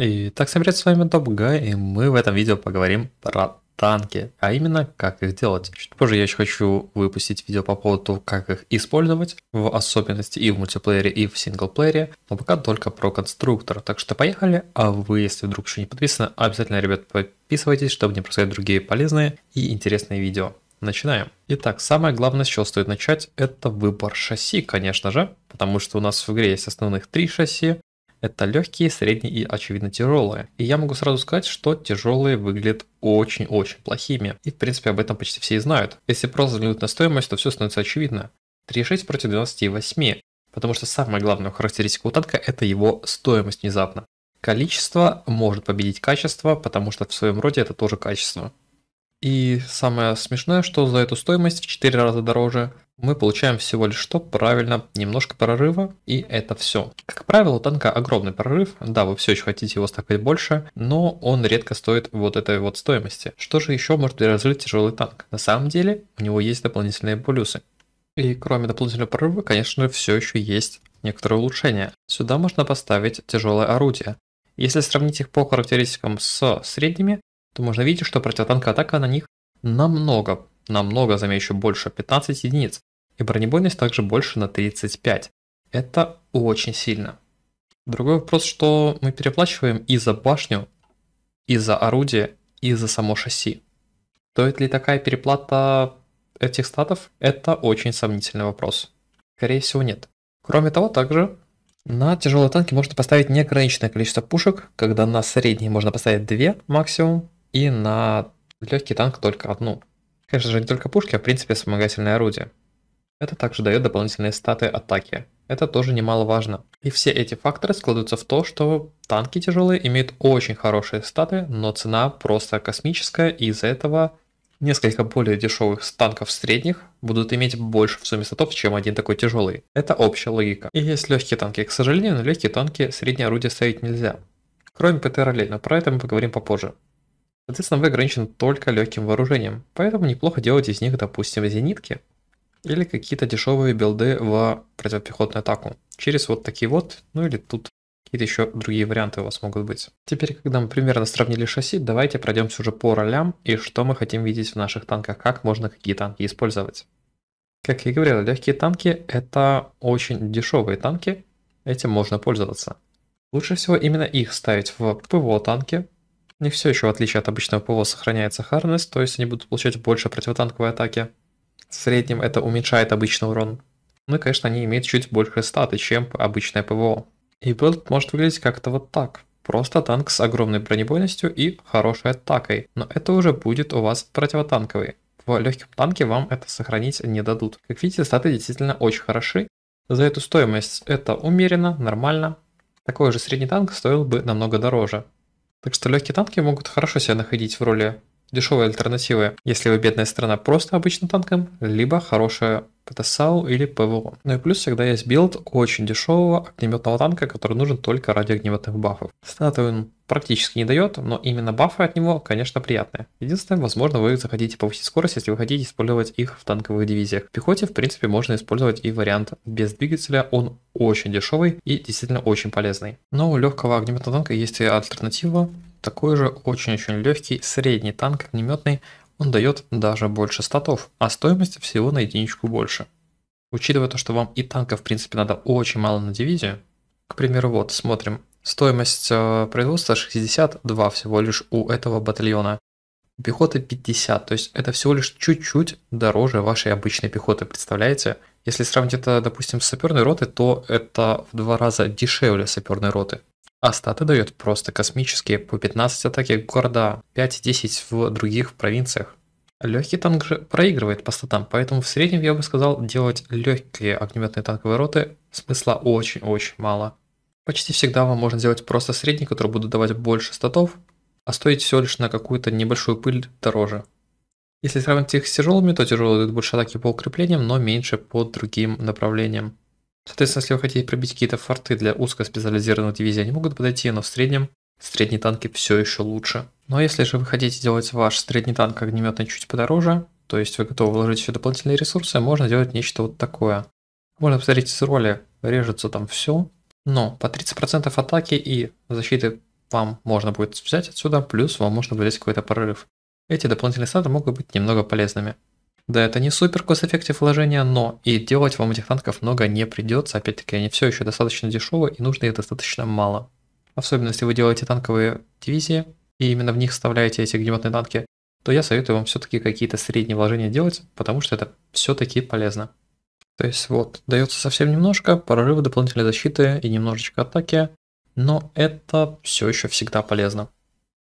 Итак, всем привет, с вами Топ Гай, и мы в этом видео поговорим про танки, а именно как их делать. Чуть позже я еще хочу выпустить видео по поводу того, как их использовать, в особенности и в мультиплеере, и в синглплеере, но пока только про конструктор. Так что поехали, а вы, если вдруг еще не подписаны, обязательно, ребят, подписывайтесь, чтобы не пропускать другие полезные и интересные видео. Начинаем. Итак, самое главное, с чего стоит начать, это выбор шасси, конечно же, потому что у нас в игре есть основных три шасси, это легкие, средние и, очевидно, тяжелые. И я могу сразу сказать, что тяжелые выглядят очень-очень плохими. И, в принципе, об этом почти все и знают. Если просто взглянуть на стоимость, то все становится очевидно. 3.6 против 12.8. Потому что самая главная характеристика у танка – это его стоимость внезапно. Количество может победить качество, потому что в своем роде это тоже качество. И самое смешное, что за эту стоимость в 4 раза дороже мы получаем всего лишь что? Правильно, немножко прорыва, и это все. Как правило, у танка огромный прорыв, да, вы все еще хотите его стакать больше, но он редко стоит вот этой вот стоимости. Что же еще может пережить тяжелый танк? На самом деле, у него есть дополнительные плюсы. И кроме дополнительного прорыва, конечно, все еще есть некоторые улучшения. Сюда можно поставить тяжелое орудие. Если сравнить их по характеристикам с средними, то можно видеть, что противотанковая атака на них намного, намного, замечу, больше 15 единиц и бронебойность также больше на 35. Это очень сильно. Другой вопрос, что мы переплачиваем и за башню, и за орудие, и за само шасси. Стоит ли такая переплата этих статов? Это очень сомнительный вопрос. Скорее всего, нет. Кроме того, также на тяжелые танки можно поставить неограниченное количество пушек, когда на средние можно поставить две максимум, и на легкий танк только одну. Конечно же, не только пушки, а в принципе вспомогательное орудие. Это также дает дополнительные статы атаки. Это тоже немаловажно. И все эти факторы складываются в то, что танки тяжелые имеют очень хорошие статы, но цена просто космическая, и из-за этого несколько более дешевых танков средних будут иметь больше в сумме статов, чем один такой тяжелый. Это общая логика. И есть легкие танки, к сожалению, но легкие танки среднее орудие ставить нельзя. Кроме ПТР но про это мы поговорим попозже. Соответственно, вы ограничены только легким вооружением, поэтому неплохо делать из них, допустим, зенитки, или какие-то дешевые билды в противопехотную атаку через вот такие вот, ну или тут какие-то еще другие варианты у вас могут быть. Теперь, когда мы примерно сравнили шасси, давайте пройдемся уже по ролям и что мы хотим видеть в наших танках, как можно какие танки использовать. Как я и говорил, легкие танки это очень дешевые танки, этим можно пользоваться. Лучше всего именно их ставить в ПВО танки. У них все еще, в отличие от обычного ПВО, сохраняется харнес, то есть они будут получать больше противотанковой атаки в среднем это уменьшает обычный урон. Ну и, конечно, они имеют чуть больше статы, чем обычное ПВО. И билд может выглядеть как-то вот так. Просто танк с огромной бронебойностью и хорошей атакой, но это уже будет у вас противотанковый. В легком танке вам это сохранить не дадут. Как видите, статы действительно очень хороши. За эту стоимость это умеренно, нормально. Такой же средний танк стоил бы намного дороже. Так что легкие танки могут хорошо себя находить в роли дешевые альтернативы, если вы бедная страна, просто обычным танком, либо хорошая ПТСАУ или ПВО. Ну и плюс всегда есть билд очень дешевого огнеметного танка, который нужен только ради огнеметных бафов. Статы он практически не дает, но именно бафы от него, конечно, приятные. Единственное, возможно, вы захотите повысить скорость, если вы хотите использовать их в танковых дивизиях. В пехоте, в принципе, можно использовать и вариант без двигателя, он очень дешевый и действительно очень полезный. Но у легкого огнеметного танка есть и альтернатива, такой же очень-очень легкий средний танк огнеметный, он дает даже больше статов, а стоимость всего на единичку больше. Учитывая то, что вам и танка в принципе надо очень мало на дивизию, к примеру, вот смотрим, стоимость э, производства 62 всего лишь у этого батальона, у пехоты 50, то есть это всего лишь чуть-чуть дороже вашей обычной пехоты, представляете? Если сравнить это, допустим, с саперной роты, то это в два раза дешевле саперной роты. А статы дают просто космические, по 15 атаки города, 5-10 в других провинциях. Легкий танк же проигрывает по статам, поэтому в среднем я бы сказал делать легкие огнеметные танковые роты смысла очень-очень мало. Почти всегда вам можно сделать просто средний, который будет давать больше статов, а стоить всего лишь на какую-то небольшую пыль дороже. Если сравнить их с тяжелыми, то тяжелые дают больше атаки по укреплениям, но меньше по другим направлениям. Соответственно, если вы хотите пробить какие-то форты для узкоспециализированных дивизий, они могут подойти, но в среднем средние танки все еще лучше. Но если же вы хотите делать ваш средний танк огнеметный чуть подороже, то есть вы готовы вложить все дополнительные ресурсы, можно делать нечто вот такое. Можно посмотреть с роли, режется там все, но по 30% атаки и защиты вам можно будет взять отсюда, плюс вам можно взять какой-то прорыв. Эти дополнительные статы могут быть немного полезными. Да, это не супер cost-effective вложение, но и делать вам этих танков много не придется. Опять-таки, они все еще достаточно дешевые и нужно их достаточно мало. Особенно если вы делаете танковые дивизии и именно в них вставляете эти гнемотные танки, то я советую вам все-таки какие-то средние вложения делать, потому что это все-таки полезно. То есть вот, дается совсем немножко, прорыва дополнительной защиты и немножечко атаки, но это все еще всегда полезно.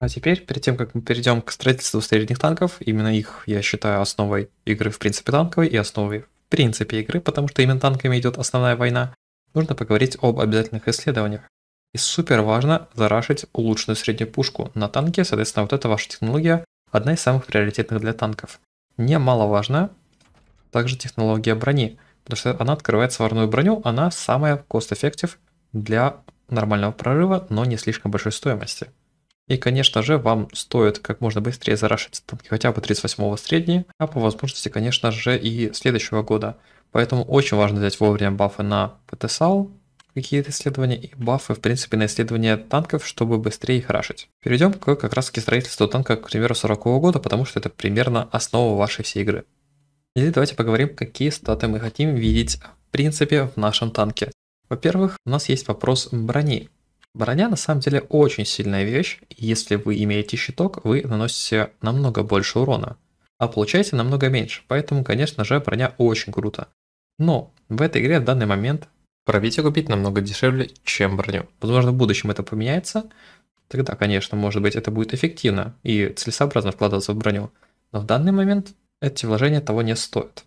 А теперь, перед тем, как мы перейдем к строительству средних танков, именно их я считаю основой игры в принципе танковой и основой в принципе игры, потому что именно танками идет основная война, нужно поговорить об обязательных исследованиях. И супер важно зарашить улучшенную среднюю пушку на танке, соответственно, вот эта ваша технология одна из самых приоритетных для танков. Немаловажно также технология брони, потому что она открывает сварную броню, она самая cost-effective для нормального прорыва, но не слишком большой стоимости. И, конечно же, вам стоит как можно быстрее зарашить станки хотя бы 38-го средней, а по возможности, конечно же, и следующего года. Поэтому очень важно взять вовремя бафы на ПТСАУ, какие-то исследования и бафы, в принципе, на исследования танков, чтобы быстрее их рашить. Перейдем к как раз таки строительству танка, к примеру, 40 -го года, потому что это примерно основа вашей всей игры. И давайте поговорим, какие статы мы хотим видеть в принципе в нашем танке. Во-первых, у нас есть вопрос брони. Броня на самом деле очень сильная вещь, если вы имеете щиток, вы наносите намного больше урона, а получаете намного меньше, поэтому, конечно же, броня очень круто. Но в этой игре в данный момент пробитие купить намного дешевле, чем броню. Возможно, в будущем это поменяется, тогда, конечно, может быть, это будет эффективно и целесообразно вкладываться в броню, но в данный момент эти вложения того не стоят.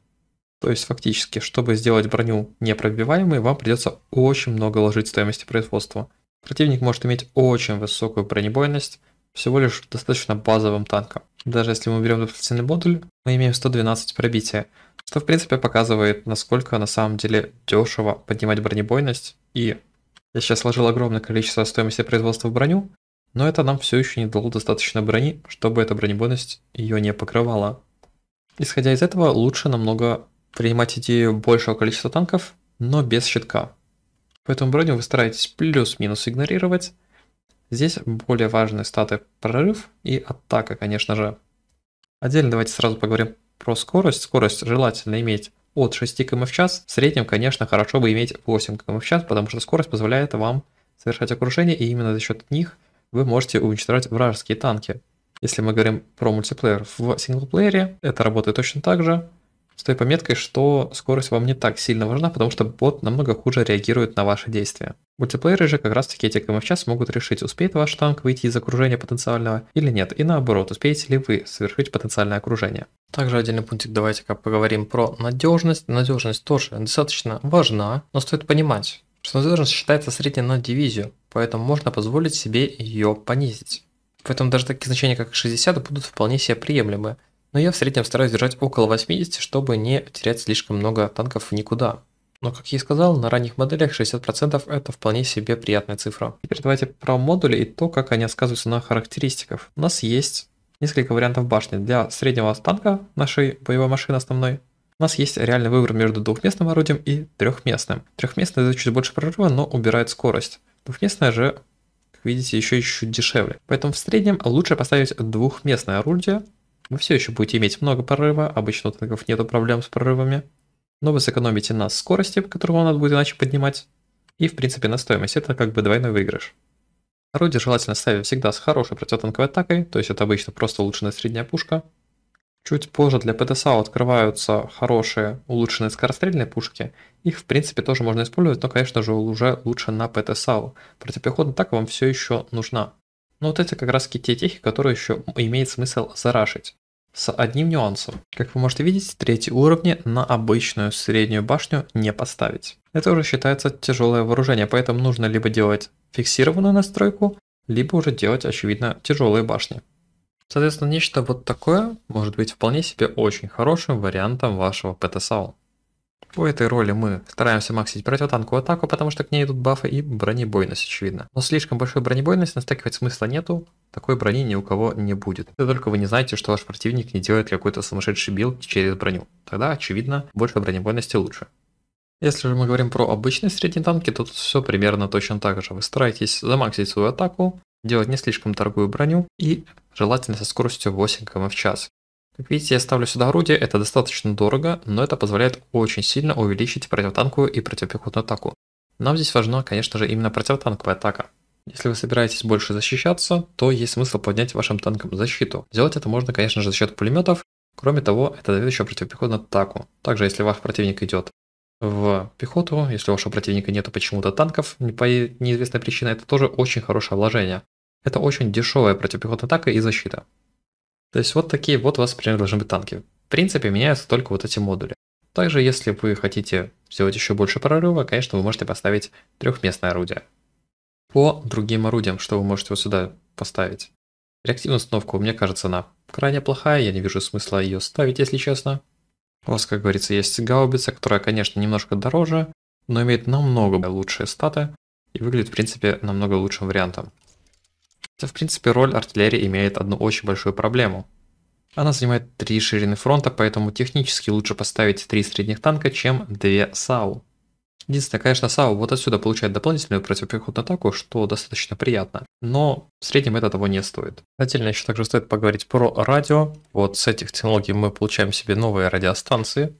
То есть фактически, чтобы сделать броню непробиваемой, вам придется очень много вложить стоимости производства – Противник может иметь очень высокую бронебойность, всего лишь достаточно базовым танком. Даже если мы берем дополнительный модуль, мы имеем 112 пробития, что в принципе показывает, насколько на самом деле дешево поднимать бронебойность. И я сейчас сложил огромное количество стоимости производства в броню, но это нам все еще не дало достаточно брони, чтобы эта бронебойность ее не покрывала. Исходя из этого, лучше намного принимать идею большего количества танков, но без щитка. Поэтому броню вы стараетесь плюс-минус игнорировать. Здесь более важные статы прорыв и атака, конечно же. Отдельно давайте сразу поговорим про скорость. Скорость желательно иметь от 6 км в час. В среднем, конечно, хорошо бы иметь 8 км в час, потому что скорость позволяет вам совершать окружение, и именно за счет них вы можете уничтожать вражеские танки. Если мы говорим про мультиплеер в синглплеере, это работает точно так же с той пометкой, что скорость вам не так сильно важна, потому что бот намного хуже реагирует на ваши действия. Мультиплееры же как раз таки эти КМФЧ могут решить, успеет ваш танк выйти из окружения потенциального или нет, и наоборот, успеете ли вы совершить потенциальное окружение. Также отдельный пунктик, давайте-ка поговорим про надежность. Надежность тоже достаточно важна, но стоит понимать, что надежность считается средней на дивизию, поэтому можно позволить себе ее понизить. Поэтому даже такие значения, как 60, будут вполне себе приемлемы. Но я в среднем стараюсь держать около 80, чтобы не терять слишком много танков никуда. Но, как я и сказал, на ранних моделях 60% это вполне себе приятная цифра. Теперь давайте про модули и то, как они сказываются на характеристиках. У нас есть несколько вариантов башни. Для среднего танка нашей боевой машины основной у нас есть реальный выбор между двухместным орудием и трехместным. Трехместное дает чуть больше прорыва, но убирает скорость. Двухместное же, как видите, еще и чуть дешевле. Поэтому в среднем лучше поставить двухместное орудие, вы все еще будете иметь много прорыва, обычно у танков нету проблем с прорывами, но вы сэкономите на скорости, которую вам надо будет иначе поднимать, и в принципе на стоимость, это как бы двойной выигрыш. Орудие желательно ставить всегда с хорошей противотанковой атакой, то есть это обычно просто улучшенная средняя пушка. Чуть позже для ПТСА открываются хорошие улучшенные скорострельные пушки. Их в принципе тоже можно использовать, но конечно же уже лучше на ПТСАУ. Противопехотная атака вам все еще нужна. Но вот это как раз те техи, которые еще имеет смысл зарашить. С одним нюансом. Как вы можете видеть, третьи уровни на обычную среднюю башню не поставить. Это уже считается тяжелое вооружение, поэтому нужно либо делать фиксированную настройку, либо уже делать, очевидно, тяжелые башни. Соответственно, нечто вот такое может быть вполне себе очень хорошим вариантом вашего ПТСАУ. По этой роли мы стараемся максить противотанковую атаку, потому что к ней идут бафы и бронебойность, очевидно. Но слишком большой бронебойность настакивать смысла нету, такой брони ни у кого не будет. Это только вы не знаете, что ваш противник не делает какой-то сумасшедший билд через броню. Тогда, очевидно, больше бронебойности лучше. Если же мы говорим про обычные средние танки, то тут все примерно точно так же. Вы стараетесь замаксить свою атаку, делать не слишком дорогую броню и желательно со скоростью 8 км в час. Как видите, я ставлю сюда орудие, это достаточно дорого, но это позволяет очень сильно увеличить противотанковую и противопехотную атаку. Нам здесь важна, конечно же, именно противотанковая атака. Если вы собираетесь больше защищаться, то есть смысл поднять вашим танкам защиту. Сделать это можно, конечно же, за счет пулеметов. Кроме того, это дает еще противопехотную атаку. Также, если ваш противник идет в пехоту, если у вашего противника нету почему-то танков, по неизвестной причине, это тоже очень хорошее вложение. Это очень дешевая противопехотная атака и защита. То есть вот такие вот у вас например, должны быть танки. В принципе, меняются только вот эти модули. Также, если вы хотите сделать еще больше прорыва, конечно, вы можете поставить трехместное орудие. По другим орудиям, что вы можете вот сюда поставить. Реактивную установку, мне кажется, она крайне плохая, я не вижу смысла ее ставить, если честно. У вас, как говорится, есть гаубица, которая, конечно, немножко дороже, но имеет намного лучшие статы и выглядит, в принципе, намного лучшим вариантом. Хотя, в принципе, роль артиллерии имеет одну очень большую проблему. Она занимает три ширины фронта, поэтому технически лучше поставить три средних танка, чем две САУ. Единственное, конечно, САУ вот отсюда получает дополнительную противопехотную атаку, что достаточно приятно, но в среднем это того не стоит. Отдельно еще также стоит поговорить про радио. Вот с этих технологий мы получаем себе новые радиостанции,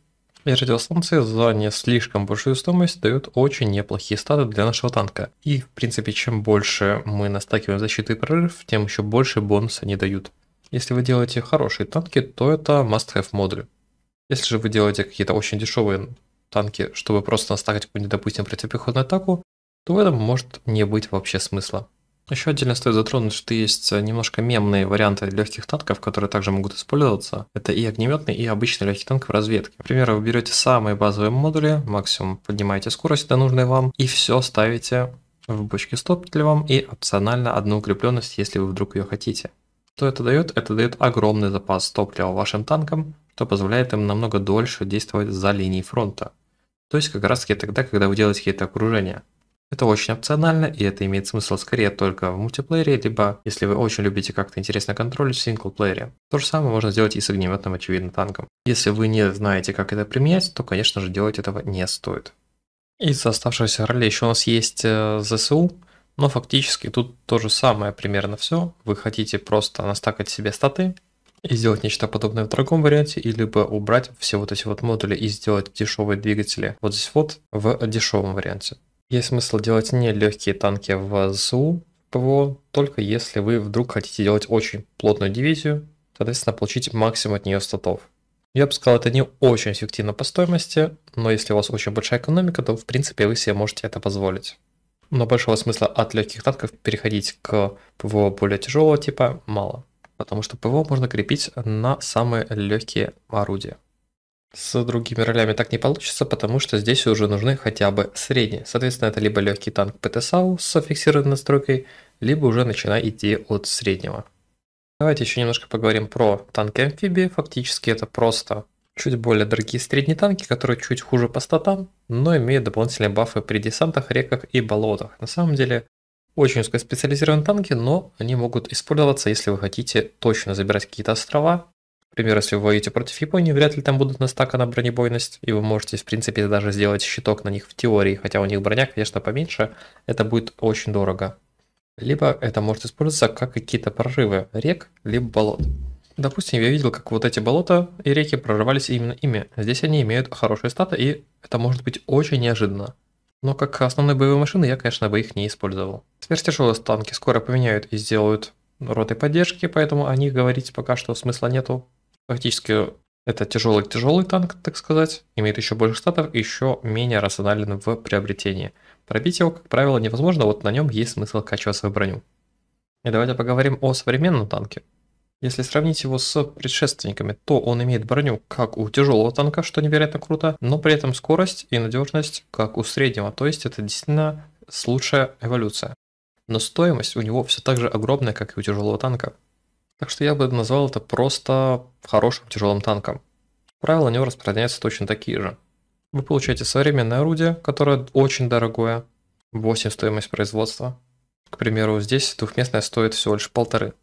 и радиостанции за не слишком большую стоимость дают очень неплохие статы для нашего танка. И в принципе, чем больше мы настакиваем защиты и прорыв, тем еще больше бонусы они дают. Если вы делаете хорошие танки, то это must-have модуль. Если же вы делаете какие-то очень дешевые танки, чтобы просто настакать какую-нибудь, допустим, противопехотную атаку, то в этом может не быть вообще смысла. Еще отдельно стоит затронуть, что есть э, немножко мемные варианты легких танков, которые также могут использоваться. Это и огнеметный, и обычный легкий танк в разведке. Например, вы берете самые базовые модули, максимум поднимаете скорость до нужной вам, и все ставите в бочке с топливом и опционально одну укрепленность, если вы вдруг ее хотите. Что это дает? Это дает огромный запас топлива вашим танкам, что позволяет им намного дольше действовать за линией фронта. То есть как раз таки тогда, когда вы делаете какие-то окружения. Это очень опционально, и это имеет смысл скорее только в мультиплеере, либо если вы очень любите как-то интересно контролить в синглплеере. То же самое можно сделать и с огнеметным, очевидно, танком. Если вы не знаете, как это применять, то, конечно же, делать этого не стоит. Из оставшихся ролей еще у нас есть э, ЗСУ, но фактически тут то же самое примерно все. Вы хотите просто настакать себе статы, и сделать нечто подобное в другом варианте, и либо убрать все вот эти вот модули и сделать дешевые двигатели вот здесь вот в дешевом варианте. Есть смысл делать не легкие танки в ЗУ, ПВО, только если вы вдруг хотите делать очень плотную дивизию, соответственно, получить максимум от нее статов. Я бы сказал, это не очень эффективно по стоимости, но если у вас очень большая экономика, то в принципе вы себе можете это позволить. Но большого смысла от легких танков переходить к ПВО более тяжелого типа мало, потому что ПВО можно крепить на самые легкие орудия. С другими ролями так не получится, потому что здесь уже нужны хотя бы средние. Соответственно, это либо легкий танк ПТСАУ с а фиксированной настройкой, либо уже начинай идти от среднего. Давайте еще немножко поговорим про танки-амфибии. Фактически это просто чуть более дорогие средние танки, которые чуть хуже по статам, но имеют дополнительные бафы при десантах, реках и болотах. На самом деле, очень узкоспециализированные танки, но они могут использоваться, если вы хотите точно забирать какие-то острова, Например, если вы воюете против Японии, вряд ли там будут настакана бронебойность, и вы можете, в принципе, даже сделать щиток на них в теории, хотя у них броня, конечно, поменьше, это будет очень дорого. Либо это может использоваться как какие-то прорывы рек, либо болот. Допустим, я видел, как вот эти болота и реки прорывались именно ими. Здесь они имеют хорошие статы, и это может быть очень неожиданно. Но как основные боевые машины я, конечно, бы их не использовал. Сверхтяжелые танки скоро поменяют и сделают роты поддержки, поэтому о них говорить пока что смысла нету. Фактически э, это тяжелый-тяжелый танк, так сказать, имеет еще больше статов и еще менее рационален в приобретении. Пробить его, как правило, невозможно, вот на нем есть смысл качать свою броню. И давайте поговорим о современном танке. Если сравнить его с предшественниками, то он имеет броню как у тяжелого танка, что невероятно круто, но при этом скорость и надежность как у среднего, то есть это действительно лучшая эволюция. Но стоимость у него все так же огромная, как и у тяжелого танка. Так что я бы назвал это просто хорошим тяжелым танком. Правила на него распространяются точно такие же. Вы получаете современное орудие, которое очень дорогое, 8 стоимость производства. К примеру, здесь двухместное стоит всего лишь полторы.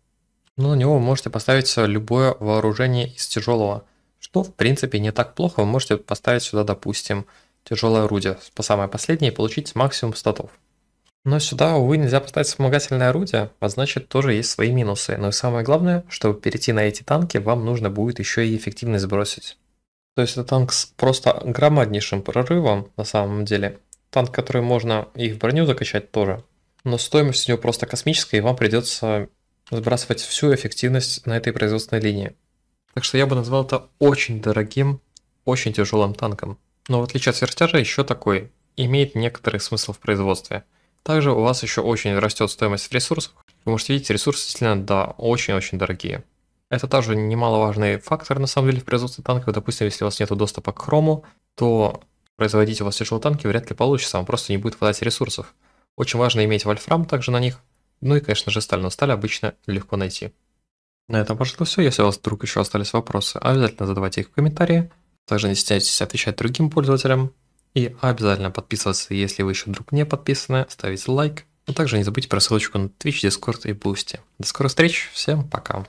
Но на него вы можете поставить любое вооружение из тяжелого, что в принципе не так плохо. Вы можете поставить сюда, допустим, тяжелое орудие по самое последнее и получить максимум статов. Но сюда, увы, нельзя поставить вспомогательное орудие, а значит тоже есть свои минусы. Но и самое главное, чтобы перейти на эти танки, вам нужно будет еще и эффективность сбросить. То есть это танк с просто громаднейшим прорывом на самом деле. Танк, который можно и в броню закачать тоже. Но стоимость у него просто космическая, и вам придется сбрасывать всю эффективность на этой производственной линии. Так что я бы назвал это очень дорогим, очень тяжелым танком. Но в отличие от сверхтяжа, еще такой имеет некоторый смысл в производстве – также у вас еще очень растет стоимость ресурсов. Вы можете видеть, ресурсы действительно да, очень-очень дорогие. Это тоже немаловажный фактор на самом деле в производстве танков. Допустим, если у вас нет доступа к хрому, то производить у вас тяжелые танки вряд ли получится, вам просто не будет хватать ресурсов. Очень важно иметь вольфрам также на них, ну и, конечно же, сталь, но сталь обычно легко найти. На этом, пожалуй, все. Если у вас вдруг еще остались вопросы, обязательно задавайте их в комментарии. Также не стесняйтесь отвечать другим пользователям. И обязательно подписываться, если вы еще вдруг не подписаны, ставить лайк, а также не забудьте про ссылочку на Twitch, Discord и Boosty. До скорых встреч, всем пока!